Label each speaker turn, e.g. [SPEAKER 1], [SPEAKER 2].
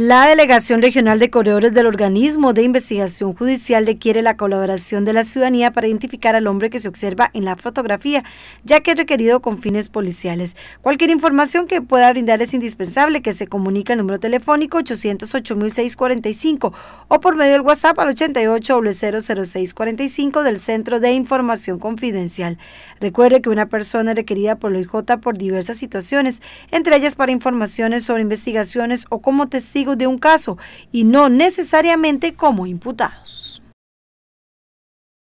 [SPEAKER 1] La Delegación Regional de Corredores del Organismo de Investigación Judicial requiere la colaboración de la ciudadanía para identificar al hombre que se observa en la fotografía, ya que es requerido con fines policiales. Cualquier información que pueda brindar es indispensable que se comunique al número telefónico 808-645 o por medio del WhatsApp al 88.006.45 del Centro de Información Confidencial. Recuerde que una persona requerida por la IJ por diversas situaciones, entre ellas para informaciones sobre investigaciones o como testigo de un caso y no necesariamente como imputados.